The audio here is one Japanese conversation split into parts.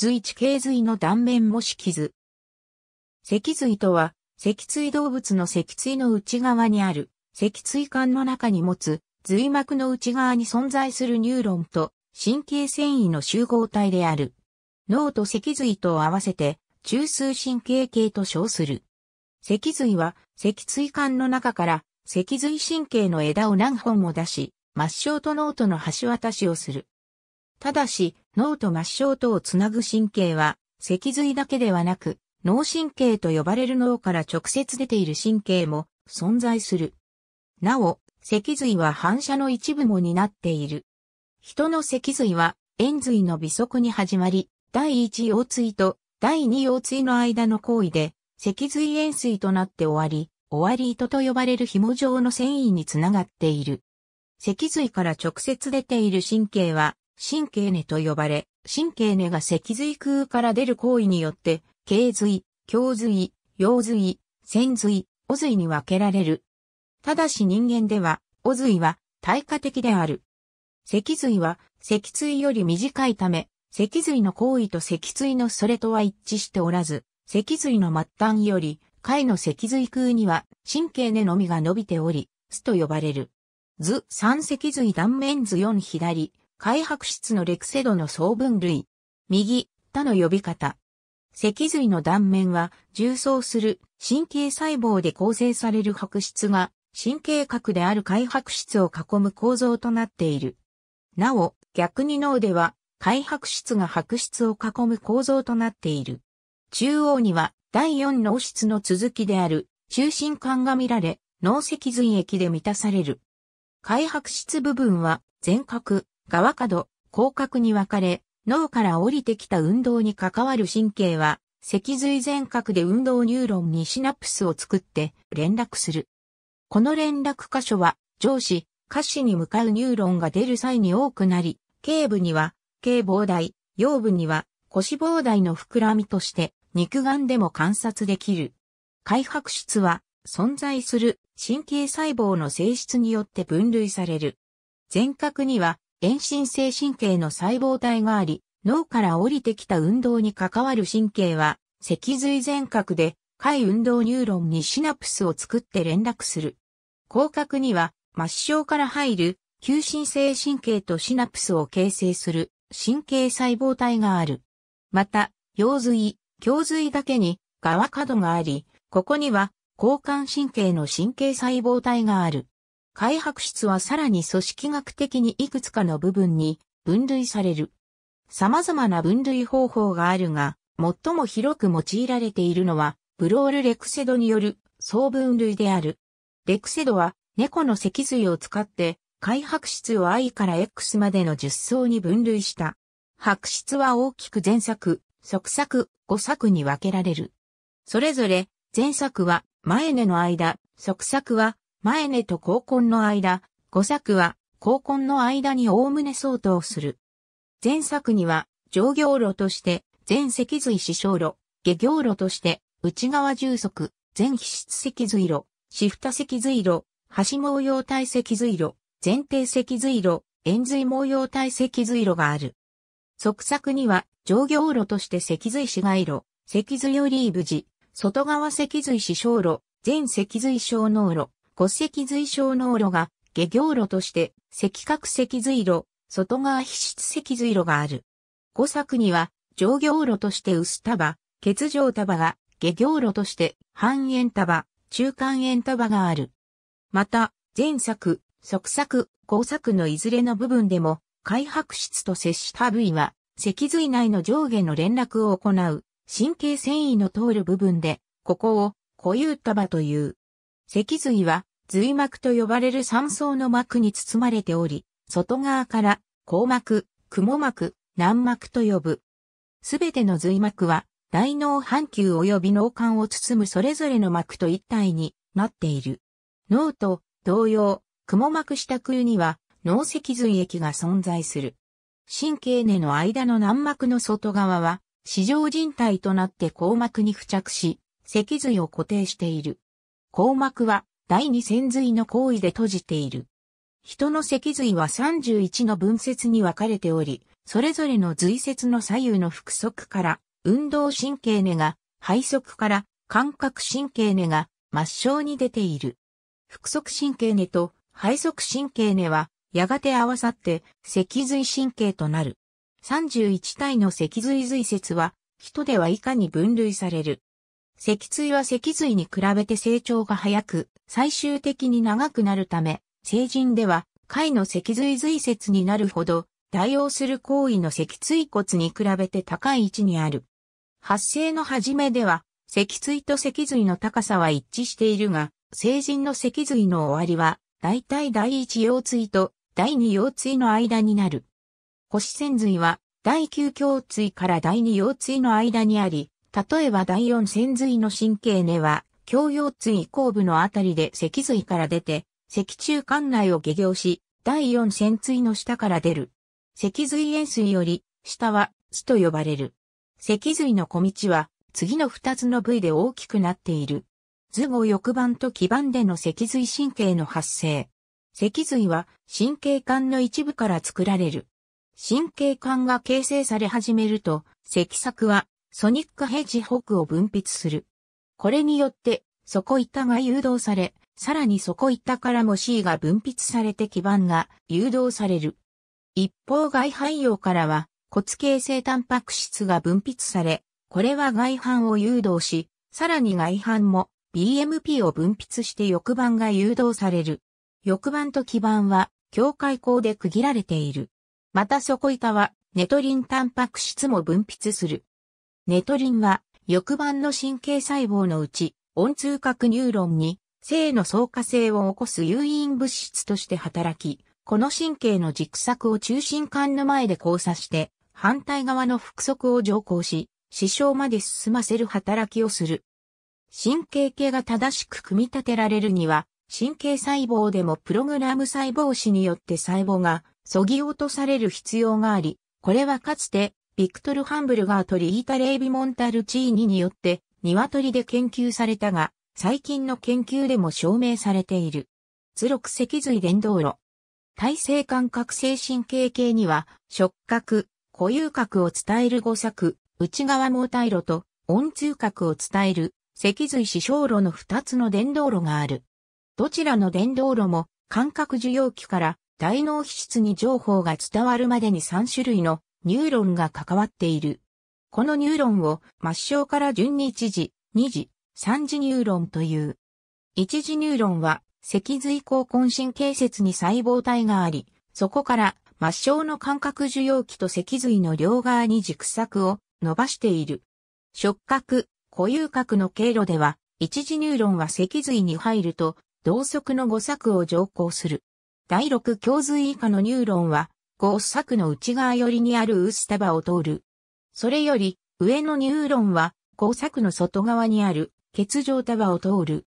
髄地形髄の断面模式図。脊髄とは、脊椎動物の脊椎の内側にある、脊椎管の中に持つ、髄膜の内側に存在するニューロンと神経繊維の集合体である。脳と脊髄と合わせて、中枢神経系と称する。脊髄は、脊椎管の中から、脊髄神経の枝を何本も出し、末梢と脳との橋渡しをする。ただし、脳と末梢とをつなぐ神経は、脊髄だけではなく、脳神経と呼ばれる脳から直接出ている神経も存在する。なお、脊髄は反射の一部も担っている。人の脊髄は、円髄の微速に始まり、第一腰椎と第二腰椎の間の行為で、脊髄円髄となって終わり、終わり糸と呼ばれる紐状の繊維につながっている。脊髄から直接出ている神経は、神経根と呼ばれ、神経根が脊髄空から出る行為によって、頸髄、胸髄、腰髄、仙髄、尾髄に分けられる。ただし人間では、尾髄は対価的である。脊髄は、脊椎より短いため、脊髄の行為と脊椎のそれとは一致しておらず、脊髄の末端より、下位の脊髄空には神経根のみが伸びており、巣と呼ばれる。図三脊髄断面図四左、開白質のレクセドの総分類。右、他の呼び方。脊髄の断面は、重層する神経細胞で構成される白質が、神経核である開白質を囲む構造となっている。なお、逆に脳では、開白質が白質を囲む構造となっている。中央には、第4脳質の続きである、中心管が見られ、脳脊髄液で満たされる。開白質部分は、全角、側角、広角に分かれ、脳から降りてきた運動に関わる神経は、脊髄前角で運動ニューロンにシナプスを作って連絡する。この連絡箇所は、上肢、下肢に向かうニューロンが出る際に多くなり、頸部には、頸膨大、腰部には、腰膨大の膨らみとして、肉眼でも観察できる。開白質は、存在する神経細胞の性質によって分類される。前角には、遠心性神経の細胞体があり、脳から降りてきた運動に関わる神経は、脊髄前核で、下運動ニューロンにシナプスを作って連絡する。広角には、末梢から入る、急心性神経とシナプスを形成する神経細胞体がある。また、腰髄、胸髄だけに側角があり、ここには交換神経の神経細胞体がある。開白室はさらに組織学的にいくつかの部分に分類される。様々な分類方法があるが、最も広く用いられているのは、ブロール・レクセドによる総分類である。レクセドは猫の脊髄を使って、開白質を i から x までの10層に分類した。白質は大きく前作、側作、5作に分けられる。それぞれ、前作は前根の間、側作は前根と高根の間、五作は、高根の間におおむね相当する。前作には、上行路として、全脊髄死傷路、下行路として、内側重足、全皮質脊髄路、シフタ脊髄路、橋毛様体脊髄路、前提脊髄路、円髄毛様体脊髄路がある。側作には、上行路として脊髄死外路、脊髄オリーブ時、外側脊髄死傷路、全脊髄小脳路、五石髄小脳路が下行路として赤角脊髄路、外側皮質脊髄路がある。五作には上行路として薄束、欠上束が下行路として半円束、中間円束がある。また、前作、側作、後作のいずれの部分でも、開白質と接した部位は、脊髄内の上下の連絡を行う、神経繊維の通る部分で、ここを固有束という。脊髄は髄膜と呼ばれる三層の膜に包まれており、外側から硬膜、雲膜、軟膜と呼ぶ。すべての髄膜は大脳半球及び脳幹を包むそれぞれの膜と一体になっている。脳と同様、雲膜下空には脳脊髄液が存在する。神経根の間の軟膜の外側は、四条人体となって硬膜に付着し、脊髄を固定している。硬膜は第二潜髄の行為で閉じている。人の脊髄は31の分節に分かれており、それぞれの髄節の左右の腹側から運動神経根が、肺側から感覚神経根が末梢に出ている。腹側神経根と肺側神経根はやがて合わさって脊髄神経となる。31体の脊髄髄節は人では以下に分類される。脊椎は脊髄に比べて成長が早く、最終的に長くなるため、成人では、貝の脊髄髄節になるほど、代用する行為の脊椎骨に比べて高い位置にある。発生の始めでは、脊椎と脊髄の高さは一致しているが、成人の脊髄の終わりは、大体第一腰椎と第二腰椎の間になる。腰線髄は、第九胸椎から第二腰椎の間にあり、例えば第四線髄の神経根は、胸腰椎後部のあたりで脊髄から出て、脊柱管内を下行し、第四線水の下から出る。脊髄円髄より、下は、巣と呼ばれる。脊髄の小道は、次の二つの部位で大きくなっている。頭後翼板と基板での脊髄神経の発生。脊髄は神経管の一部から作られる。神経管が形成され始めると、脊索はソニックヘッジホックを分泌する。これによって、底板が誘導され、さらに底板からも C が分泌されて基板が誘導される。一方外肺葉からは骨形成タンパク質が分泌され、これは外反を誘導し、さらに外反も BMP を分泌して翼板が誘導される。翼板と基板は境界口で区切られている。また底板はネトリンタンパク質も分泌する。ネトリンは、翼板の神経細胞のうち、温通核ニューロンに、性の相加性を起こす誘引物質として働き、この神経の軸索を中心管の前で交差して、反対側の腹側を乗降し、死傷まで進ませる働きをする。神経系が正しく組み立てられるには、神経細胞でもプログラム細胞子によって細胞が削ぎ落とされる必要があり、これはかつてビクトル・ハンブルガーとリータ・レイビ・モンタルチーニによって鶏で研究されたが、最近の研究でも証明されている。図録脊髄伝導路。体制感覚性神経系には、触覚、固有覚を伝える五作、内側毛体路と温通覚を伝える脊髄視小路の2つの伝導路がある。どちらの伝導路も感覚受容器から大脳皮質に情報が伝わるまでに3種類のニューロンが関わっている。このニューロンを末梢から順に1時、2次、3次ニューロンという。1次ニューロンは脊髄後根神経節に細胞体があり、そこから末梢の感覚受容器と脊髄の両側に軸索を伸ばしている。触覚、固有核の経路では、一次ニューロンは脊髄に入ると、同側の五索を乗降する。第六胸髄以下のニューロンは、合作の内側寄りにあるウース束を通る。それより、上のニューロンは、合作の外側にある、欠状束を通る。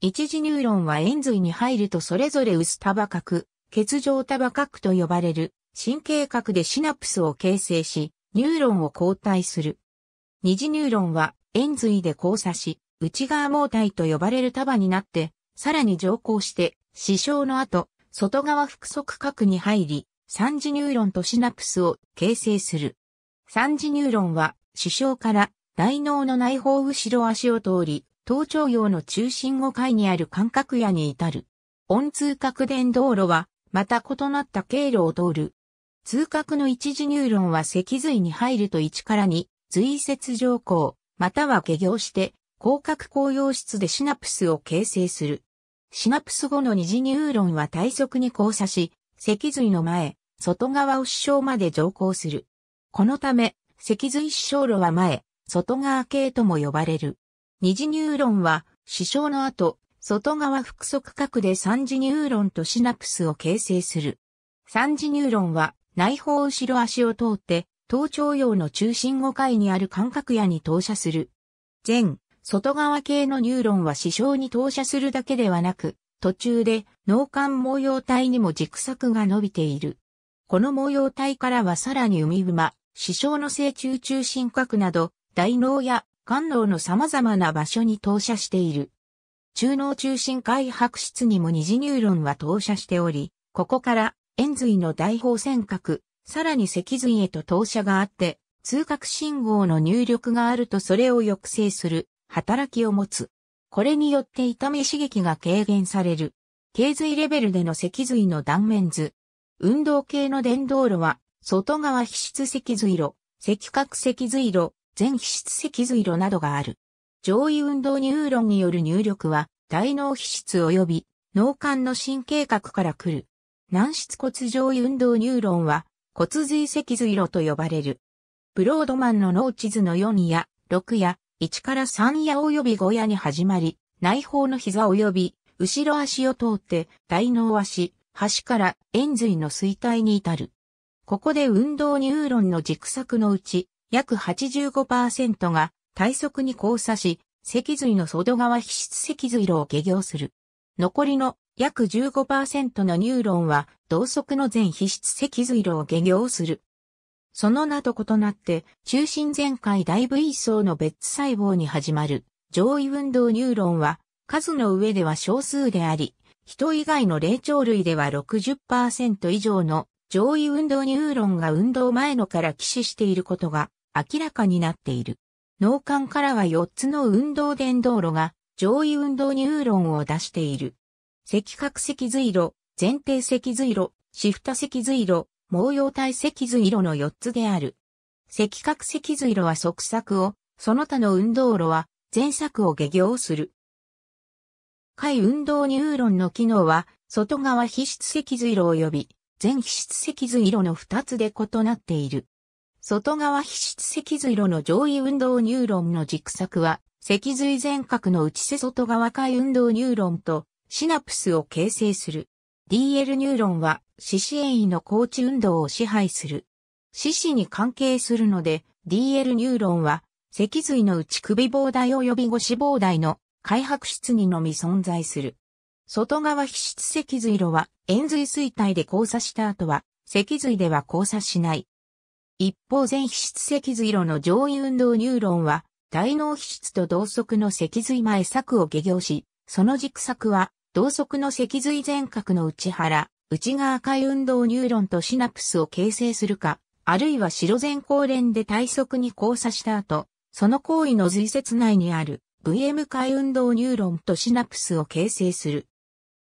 一次ニューロンは円髄に入るとそれぞれ薄束核、欠状束核と呼ばれる、神経核でシナプスを形成し、ニューロンを交代する。二次ニューロンは、円髄で交差し、内側毛体と呼ばれる束になって、さらに乗降して、死傷の後、外側腹側核に入り、三次ニューロンとシナプスを形成する。三次ニューロンは、視床から大脳の内方後ろ足を通り、頭頂葉の中心5回にある感覚野に至る。温通覚電道路は、また異なった経路を通る。通覚の一次ニューロンは脊髄に入ると1から2、随節上行、または下行して、広角公用室でシナプスを形成する。シナプス後の二次ニューロンは体側に交差し、脊髄の前、外側を支障まで上行する。このため、脊髄支障路は前、外側系とも呼ばれる。二次ニューロンは、支障の後、外側複側核で三次ニューロンとシナプスを形成する。三次ニューロンは、内方後ろ足を通って、頭頂葉の中心5回にある感覚野に投射する。前、外側系のニューロンは支障に投射するだけではなく、途中で脳幹毛様体にも軸索が伸びている。この模様体からはさらに海馬、死傷の成虫中心核など、大脳や肝脳の様々な場所に投射している。中脳中心開白室にも二次ニューロンは投射しており、ここから円髄の大方線核、さらに脊髄へと投射があって、通覚信号の入力があるとそれを抑制する働きを持つ。これによって痛み刺激が軽減される。頸髄レベルでの脊髄の断面図、運動系の電動路は、外側皮質脊髄路、脊角脊髄路、全皮質脊髄路などがある。上位運動ニューロンによる入力は、大脳皮質及び脳幹の神経核から来る。軟質骨上位運動ニューロンは、骨髄脊髄路と呼ばれる。ブロードマンの脳地図の4や6や1から3や及び5やに始まり、内方の膝及び後ろ足を通って大脳足、橋から円髄の衰退に至る。ここで運動ニューロンの軸索のうち約85%が体側に交差し、脊髄の外側皮質脊髄路を下行する。残りの約15%のニューロンは同側の全皮質脊髄路を下行する。その名と異なって、中心前回大部位層の別細胞に始まる上位運動ニューロンは数の上では少数であり、人以外の霊長類では60%以上の上位運動ニューロンが運動前のから起死していることが明らかになっている。脳幹からは4つの運動伝導路が上位運動ニューロンを出している。赤角脊髄路、前庭脊髄路、シフタ脊髄路、毛様体脊髄路の4つである。赤角脊髄路は側索を、その他の運動路は前作を下行する。解運動ニューロンの機能は、外側皮質脊髄路及び、全皮質脊髄路の2つで異なっている。外側皮質脊髄路の上位運動ニューロンの軸索は、脊髄前角の内瀬外側回運動ニューロンとシナプスを形成する。DL ニューロンは四肢遠位の高地運動を支配する。四肢に関係するので、DL ニューロンは脊髄の内首膨大及び腰膨大の開白室にのみ存在する。外側皮質脊髄路は円髄衰体で交差した後は脊髄では交差しない。一方全皮質脊髄路の上位運動ニューロンは大脳皮質と同側の脊髄前柵を下行し、その軸柵は同側の脊髄前角の内腹、内側い運動ニューロンとシナプスを形成するか、あるいは白前後連で体側に交差した後、その行為の随節内にある VM 回運動ニューロンとシナプスを形成する。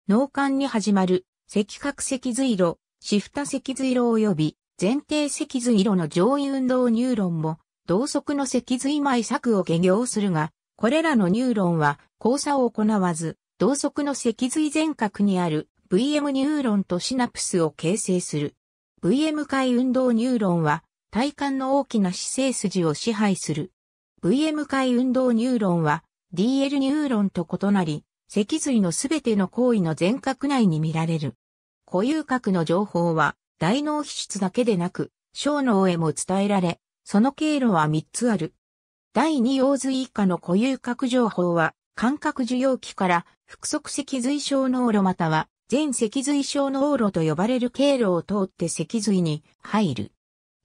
脳幹に始まる、赤角脊髄路、シフタ脊髄路及び前庭脊髄路の上位運動ニューロンも、同側の脊髄埋作を下行するが、これらのニューロンは交差を行わず、同側の脊髄前角にある VM ニューロンとシナプスを形成する。VM 回運動ニューロンは、体幹の大きな姿勢筋を支配する。VM 回運動ニューロンは DL ニューロンと異なり、脊髄のすべての行為の全角内に見られる。固有核の情報は大脳皮質だけでなく、小脳へも伝えられ、その経路は3つある。第2腰髄以下の固有核情報は、感覚受容器から、複足脊髄小脳路または、全脊髄小脳路と呼ばれる経路を通って脊髄に入る。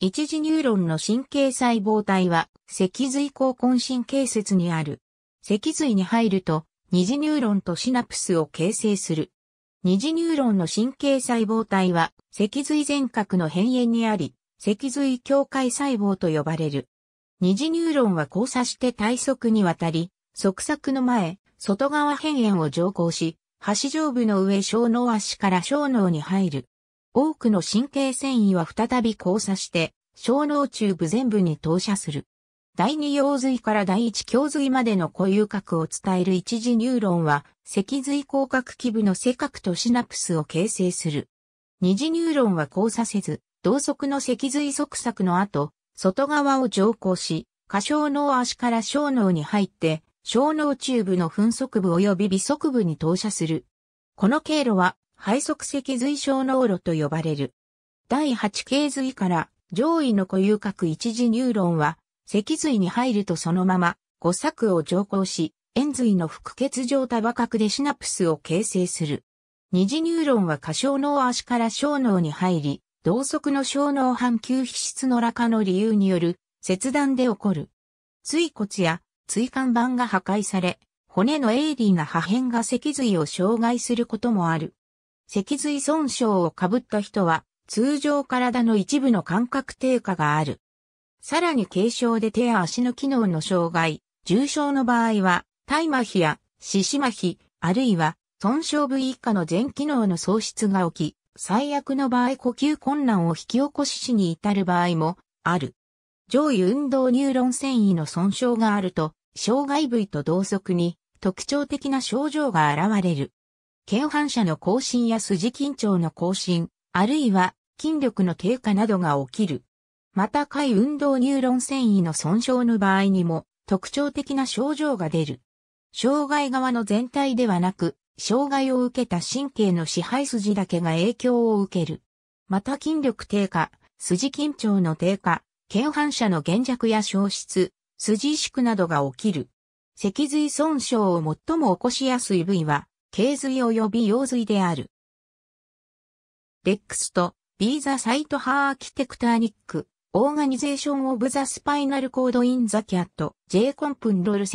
一次ニューロンの神経細胞体は、脊髄交根神経節にある。脊髄に入ると、二次ニューロンとシナプスを形成する。二次ニューロンの神経細胞体は、脊髄前角の辺縁にあり、脊髄境界細胞と呼ばれる。二次ニューロンは交差して体側にわたり、側索の前、外側辺縁を上行し、端上部の上小脳足から小脳に入る。多くの神経繊維は再び交差して、小脳中部全部に投射する。第二腰髄から第一胸髄までの固有核を伝える一次ニューロンは、脊髄広角基部の背核とシナプスを形成する。二次ニューロンは交差せず、同側の脊髄側索の後、外側を上行し、下小脳足から小脳に入って、小脳中部の分足部及び微足部に投射する。この経路は肺側脊髄小脳路と呼ばれる。第8系髄から上位の固有核一次ニューロンは、脊髄に入るとそのまま、五作を乗降し、円髄の腹血状多馬核でシナプスを形成する。二次ニューロンは下小脳足から小脳に入り、同側の小脳半球皮質の落下の理由による切断で起こる。椎骨や椎間板が破壊され、骨の鋭利な破片が脊髄を障害することもある。脊髄損傷をかぶった人は、通常体の一部の感覚低下がある。さらに軽症で手や足の機能の障害、重症の場合は、体麻痺や四肢麻痺、あるいは、損傷部以下の全機能の喪失が起き、最悪の場合呼吸困難を引き起こし死に至る場合もある。上位運動ニューロン繊維の損傷があると、障害部位と同側に特徴的な症状が現れる。腱反射の更新や筋緊張の更新、あるいは筋力の低下などが起きる。また下運動ニューロン繊維の損傷の場合にも特徴的な症状が出る。障害側の全体ではなく、障害を受けた神経の支配筋だけが影響を受ける。また筋力低下、筋緊張の低下、腱反射の減弱や消失、筋萎縮などが起きる。脊髄損傷を最も起こしやすい部位は、頸髄及び腰髄である。レックスとビーザサイトハーアーキテクターニック、オーガニゼーションオブザスパイナルコードインザキャット、J コンプンロール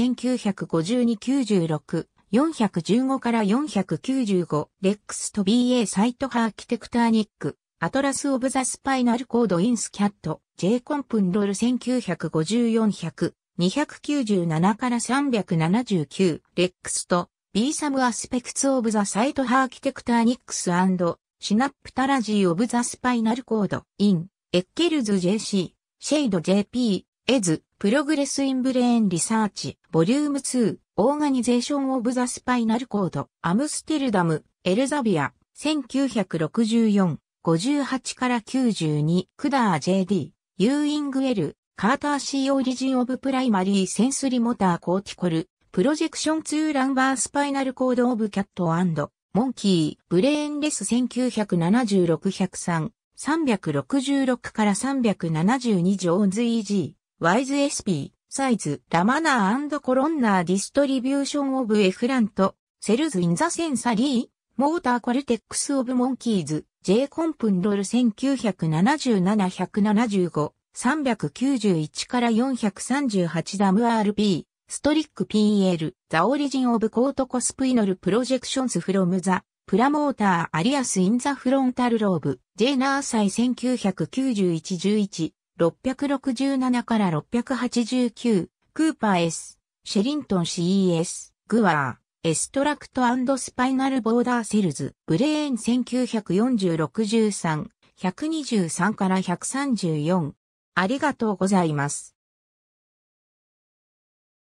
1952-96。415から495、レックスと BA サイトハーアーキテクターニック、アトラス・オブ・ザ・スパイナル・コード・インス・キャット、J コンプンロール195400、297から379、レックスと B some aspects of the site architectonics and synaptology of the spinal cord in Eccles JC Shade JP as Progress in Brain Research Volume 2 Organization of the Spinal Cord アムステルダムエルザビア1964 58から92クダー JD ユーイングエルカーター C Origin of Primary Sensory Motor Cortical, プロジェクションツーランバースパイナルコードオブキャットモンキー、ブレーンレス1976-103、366から372ジョーンズ EG、ワイズ SP、サイズ、ラマナーコロンナーディストリビューションオブエフラント、セルズインザセンサリー、モーターコルテックスオブモンキーズ、J コンプンロル1977-175、391から438ダム RP、ストリック PL、The Origin of Court Cospinal Projections from the Promoter Alias in the Frontal Lobe, J. ナーサイ1991-11、667から689、クーパー S、シェリントン CES、グアー、エストラクトスパイナルボーダーセルズ、ブレーン1940-63、123から134。ありがとうございます。